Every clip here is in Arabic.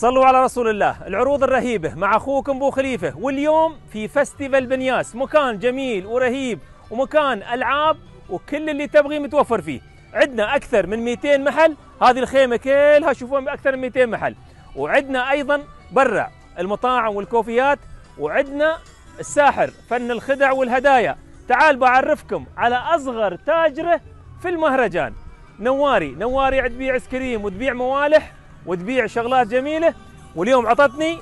صلوا على رسول الله العروض الرهيبة مع أخوكم بو خليفة واليوم في فستيفال بنياس مكان جميل ورهيب ومكان ألعاب وكل اللي تبغيه متوفر فيه عندنا أكثر من 200 محل هذه الخيمة كلها شوفون أكثر من 200 محل وعندنا أيضا برع المطاعم والكوفيات وعندنا الساحر فن الخدع والهدايا تعال بعرفكم على أصغر تاجرة في المهرجان نواري نواري عد بيع ايس كريم وتبيع موالح وتبيع شغلات جميله واليوم عطتني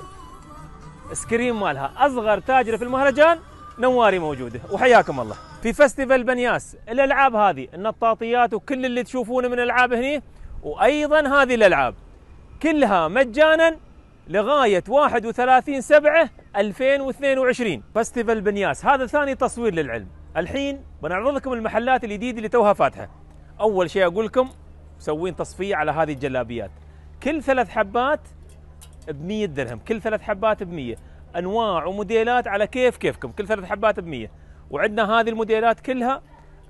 سكرين مالها اصغر تاجره في المهرجان نواري موجوده وحياكم الله في فستيفال بنياس الالعاب هذه النطاطيات وكل اللي تشوفونه من العاب هني وايضا هذه الالعاب كلها مجانا لغايه 31 7 2022 فستيفال بنياس هذا ثاني تصوير للعلم الحين بنعرض لكم المحلات الجديده اللي توها فاتحه اول شيء اقول لكم مسوين تصفيه على هذه الجلابيات كل ثلاث حبات ب 100 درهم كل ثلاث حبات ب 100 انواع وموديلات على كيف كيفكم كل ثلاث حبات ب 100 وعندنا هذه الموديلات كلها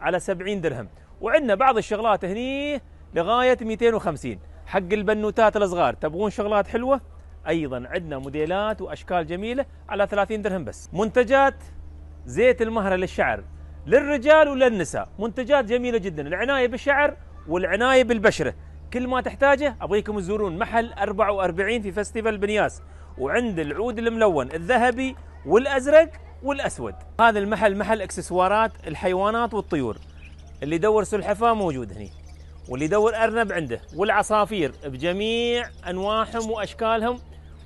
على 70 درهم وعندنا بعض الشغلات هني لغايه 250 حق البنوتات الصغار تبغون شغلات حلوه ايضا عندنا موديلات واشكال جميله على 30 درهم بس منتجات زيت المهره للشعر للرجال وللنساء منتجات جميله جدا العنايه بالشعر والعنايه بالبشره كل ما تحتاجه ابغيكم تزورون محل 44 في فستيفال بنياس وعند العود الملون الذهبي والازرق والاسود هذا المحل محل اكسسوارات الحيوانات والطيور اللي يدور سلحفاه موجود هني واللي يدور ارنب عنده والعصافير بجميع انواعهم واشكالهم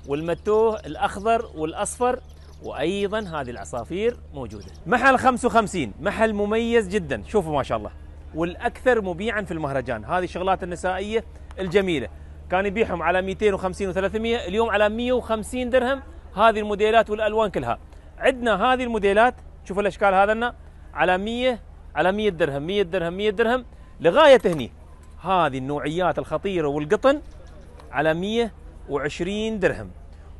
والمتوه الاخضر والاصفر وايضا هذه العصافير موجوده محل 55 محل مميز جدا شوفوا ما شاء الله والاكثر مبيعا في المهرجان هذه الشغلات النسائيه الجميله كان يبيعهم على 250 و300 اليوم على 150 درهم هذه الموديلات والالوان كلها عندنا هذه الموديلات شوفوا الاشكال لنا على 100 على 100 درهم 100 درهم 100 درهم لغايه هني هذه النوعيات الخطيره والقطن على 120 درهم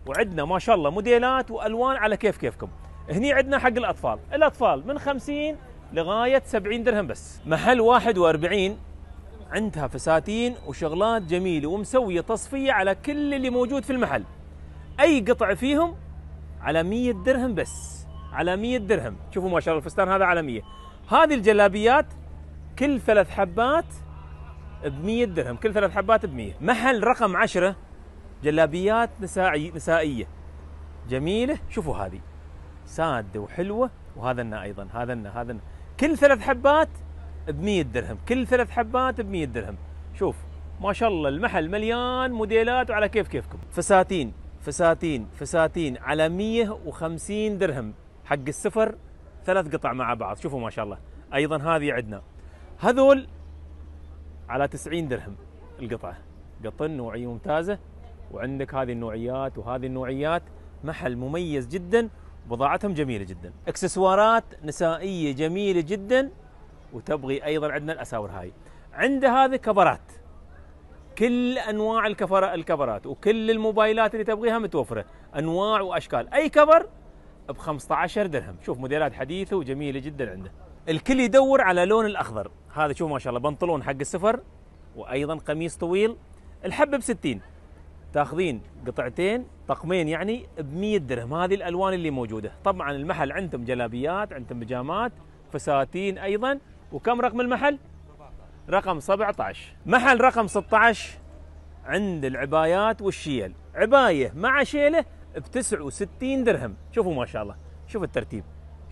وعندنا ما شاء الله موديلات والوان على كيف كيفكم هني عندنا حق الاطفال الاطفال من 50 لغاية 70 درهم بس محل 41 عندها فساتين وشغلات جميلة ومسوية تصفية على كل اللي موجود في المحل أي قطع فيهم على 100 درهم بس على 100 درهم شوفوا ما شاء الله الفستان هذا على 100 هذه الجلابيات كل ثلاث حبات ب 100 درهم كل ثلاث حبات ب 100 محل رقم 10 جلابيات نسائي نسائيه جميله شوفوا هذه ساده وحلوه وهذا النا ايضا هذا النا هذا النا كل ثلاث حبات ب 100 درهم كل ثلاث حبات ب 100 درهم شوف ما شاء الله المحل مليان موديلات وعلى كيف كيفكم فساتين فساتين فساتين على 150 درهم حق السفر ثلاث قطع مع بعض شوفوا ما شاء الله ايضا هذه عندنا هذول على 90 درهم القطعه قطن نوعيه ممتازه وعندك هذه النوعيات وهذه النوعيات محل مميز جدا بضاعتهم جميله جدا اكسسوارات نسائيه جميله جدا وتبغي ايضا عندنا الاساور هاي عند هذا كفرات كل انواع الكفر الكفرات وكل الموبايلات اللي تبغيها متوفره انواع واشكال اي كفر ب 15 درهم شوف موديلات حديثه وجميله جدا عنده الكل يدور على لون الاخضر هذا شوف ما شاء الله بنطلون حق السفر وايضا قميص طويل الحبه ب 60 تاخذين قطعتين طقمين يعني ب 100 درهم هذه الالوان اللي موجوده طبعا المحل عندهم جلابيات عندهم بيجامات فساتين ايضا وكم رقم المحل رقم 17 محل رقم 16 عند العبايات والشيل عبايه مع شيله ب 69 درهم شوفوا ما شاء الله شوف الترتيب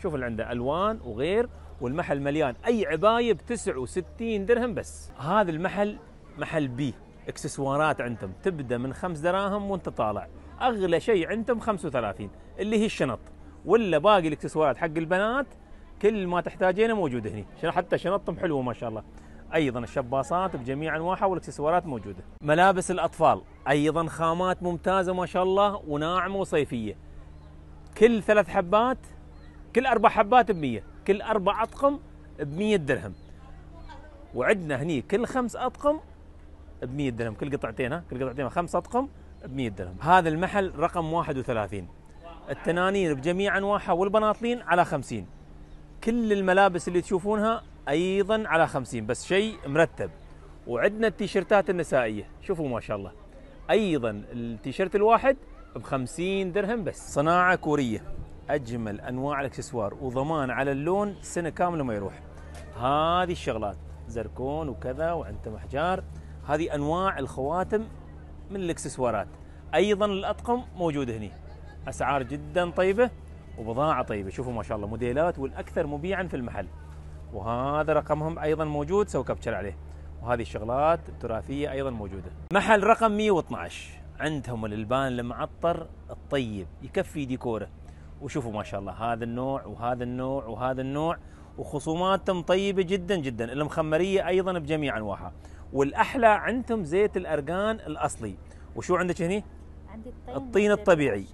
شوف اللي عنده الوان وغير والمحل مليان اي عبايه ب 69 درهم بس هذا المحل محل بي اكسسوارات عندهم تبدا من 5 دراهم وانت طالع اغلى شيء عندهم 35 اللي هي الشنط ولا باقي الاكسسوارات حق البنات كل ما تحتاجينه موجود هنا حتى شنطهم حلوه ما شاء الله ايضا الشباصات بجميع انواعها والاكسسوارات موجوده ملابس الاطفال ايضا خامات ممتازه ما شاء الله وناعمه وصيفيه كل ثلاث حبات كل اربع حبات ب كل اربع اطقم ب درهم وعندنا هني كل خمس اطقم ب 100 درهم كل قطعتين ها كل قطعتين خمس اطقم ب 100 درهم هذا المحل رقم 31 التنانير بجميع انواعها والبناطيل على 50 كل الملابس اللي تشوفونها ايضا على 50 بس شيء مرتب وعندنا التيشيرتات النسائيه شوفوا ما شاء الله ايضا التيشيرت الواحد ب 50 درهم بس صناعه كوريه اجمل انواع الاكسسوار وضمان على اللون سنه كامله ما يروح هذه الشغلات زركون وكذا وعندهم احجار هذه انواع الخواتم من الاكسسوارات ايضا الاطقم موجوده هنا اسعار جدا طيبه وبضاعه طيبه شوفوا ما شاء الله موديلات والاكثر مبيعا في المحل وهذا رقمهم ايضا موجود سو كابتشر عليه وهذه الشغلات التراثيه ايضا موجوده محل رقم 112 عندهم الالبان المعطر الطيب يكفي ديكوره وشوفوا ما شاء الله هذا النوع وهذا النوع وهذا النوع وخصوماتهم طيبه جدا جدا المخمريه ايضا بجميع انواعها والاحلى عندهم زيت الارجان الاصلي وشو عندك هني عندي الطين, الطين الطبيعي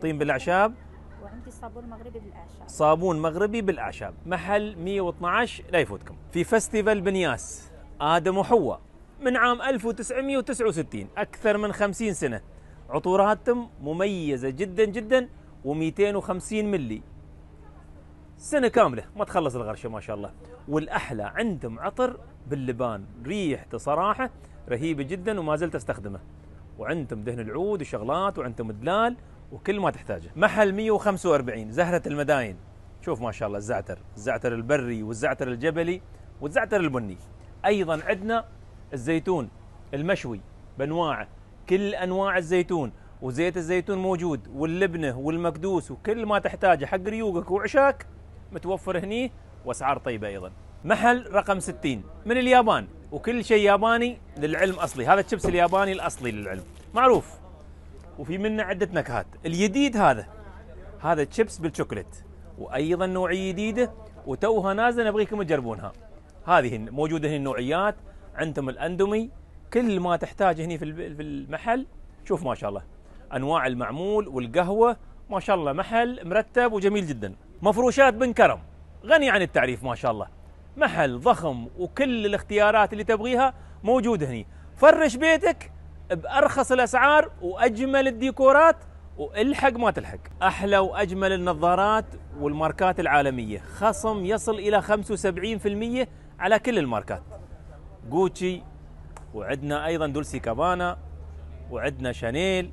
طين بالاعشاب وعندي صابون مغربي بالاعشاب صابون مغربي بالاعشاب محل 112 لا يفوتكم في فستيفال بنياس ادم وحواء من عام 1969 اكثر من 50 سنه عطوراتهم مميزه جدا جدا و250 ملي سنه كامله ما تخلص الغرشه ما شاء الله والاحلى عندهم عطر باللبان ريحته صراحه رهيبه جدا وما زلت استخدمه وعندهم دهن العود وشغلات وعندهم دلال وكل ما تحتاجه محل 145 زهره المداين شوف ما شاء الله الزعتر الزعتر البري والزعتر الجبلي والزعتر البني ايضا عندنا الزيتون المشوي بانواعه كل انواع الزيتون وزيت الزيتون موجود واللبنه والمكدوس وكل ما تحتاجه حق ريوقك وعشاك متوفر هني واسعار طيبه ايضا محل رقم 60 من اليابان وكل شيء ياباني للعلم اصلي هذا الشيبس الياباني الاصلي للعلم معروف وفي منه عده نكهات الجديد هذا هذا تشيبس بالشوكليت وايضا نوعيه جديده وتوها نازله نبغيكم تجربونها هذه موجوده هنا النوعيات عندهم الاندومي كل ما تحتاج هنا في المحل شوف ما شاء الله انواع المعمول والقهوه ما شاء الله محل مرتب وجميل جدا مفروشات بن كرم غني عن التعريف ما شاء الله محل ضخم وكل الاختيارات اللي تبغيها موجوده هني فرش بيتك بارخص الاسعار واجمل الديكورات والحق ما تلحق احلى واجمل النظارات والماركات العالميه خصم يصل الى 75% على كل الماركات جوتشي وعندنا ايضا دولسي كابانا وعندنا شانيل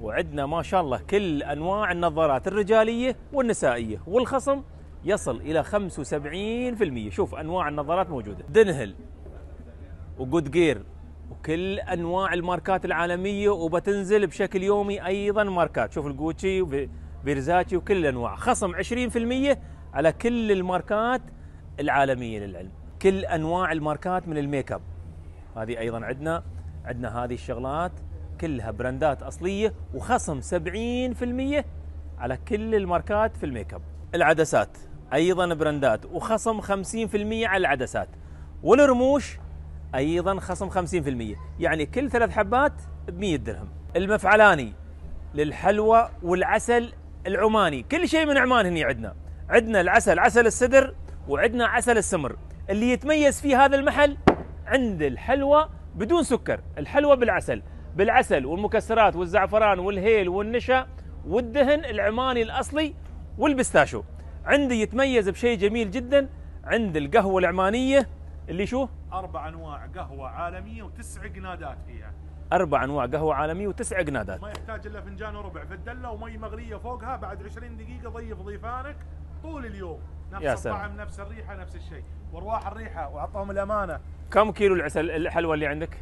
وعندنا ما شاء الله كل انواع النظارات الرجاليه والنسائيه والخصم يصل الى 75% شوف انواع النظارات موجوده دنهل وجود جير وكل انواع الماركات العالميه وبتنزل بشكل يومي ايضا ماركات شوف الجوتشي وفيرزاتشي وكل الانواع خصم 20% على كل الماركات العالميه للعلم كل انواع الماركات من الميك اب هذه ايضا عندنا عندنا هذه الشغلات كلها براندات اصليه وخصم 70% على كل الماركات في الميك اب العدسات ايضا براندات وخصم 50% على العدسات والرموش ايضا خصم 50% يعني كل ثلاث حبات ب 100 درهم المفعلاني للحلوى والعسل العماني كل شيء من عمان هني عندنا عندنا العسل عسل السدر وعندنا عسل السمر اللي يتميز فيه هذا المحل عند الحلوى بدون سكر الحلوى بالعسل بالعسل والمكسرات والزعفران والهيل والنشا والدهن العماني الاصلي والبستاشو عندي يتميز بشيء جميل جدا عند القهوه العمانيه اللي شو؟ اربع انواع قهوه عالميه وتسع قنادات فيها اربع انواع قهوه عالميه وتسع قنادات ما يحتاج الا فنجان وربع في الدله ومي مغليه فوقها بعد 20 دقيقه ضيف ضيفانك طول اليوم نفس يا سلام. الطعم نفس الريحه نفس الشيء وارواح الريحه واعطاهم الامانه كم كيلو العسل الحلوى اللي عندك؟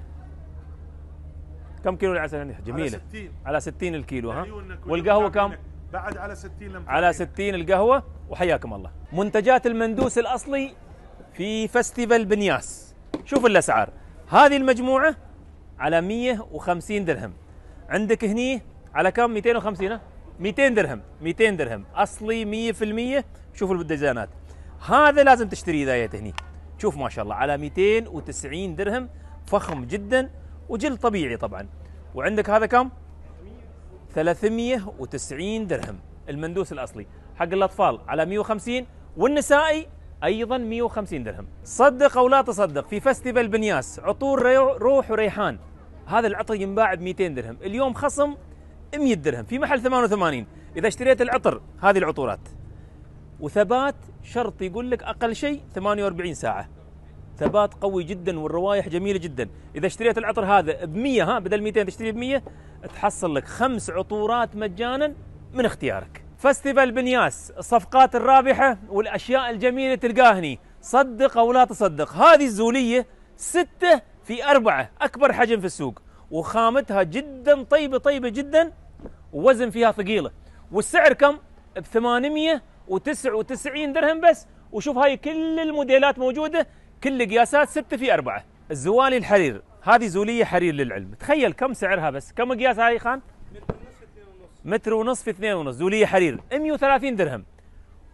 كم كيلو العسل جميله على 60 على 60 الكيلو ها يعني والقهوه كم بعد على 60 على 60 القهوه وحياكم الله منتجات المندوس الاصلي في فستيفال بنياس شوف الاسعار هذه المجموعه على 150 درهم عندك هني على كم 250 200 درهم 200 درهم اصلي 100% شوفوا الديزاينات هذا لازم تشتريه اذا هني شوف ما شاء الله على 290 درهم فخم جدا وجلد طبيعي طبعا وعندك هذا كم 390 درهم المندوس الاصلي حق الاطفال على 150 والنسائي ايضا 150 درهم صدق او لا تصدق في فستيفال بنياس عطور روح وريحان هذا العطر ينباع ب 200 درهم اليوم خصم 100 درهم في محل 88 اذا اشتريت العطر هذه العطورات وثبات شرط يقول لك اقل شيء 48 ساعه ثبات قوي جدا والروائح جميله جدا اذا اشتريت العطر هذا ب 100 ها بدل 200 تشتريه ب 100 تحصل لك خمس عطورات مجانا من اختيارك فستيفال بنياس الصفقات الرابحه والاشياء الجميله تلقاها هني صدق او لا تصدق هذه الزوليه سته في اربعه اكبر حجم في السوق وخامتها جدا طيبه طيبه جدا ووزن فيها ثقيله والسعر كم؟ ب 899 درهم بس وشوف هاي كل الموديلات موجوده كل قياسات 6 في 4 الزوالي الحرير هذه زولية حرير للعلم تخيل كم سعرها بس كم قياس هاي خان متر ونص في اثنين ونص زولية حرير 130 درهم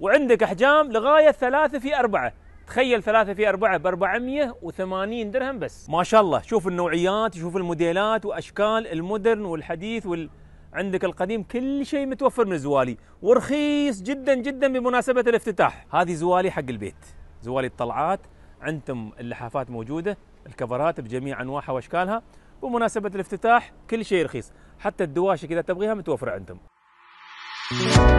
وعندك أحجام لغاية ثلاثة في أربعة تخيل ثلاثة في أربعة ب 480 درهم بس ما شاء الله شوف النوعيات شوف الموديلات وأشكال المودرن والحديث وال... عندك القديم كل شيء متوفر من الزوالي ورخيص جدا جدا بمناسبة الافتتاح هذه زوالي حق البيت زوالي الطلعات عندكم اللحافات موجوده الكفرات بجميع انواعها واشكالها بمناسبه الافتتاح كل شيء رخيص حتى الدواشه كذا تبغيها متوفره عندهم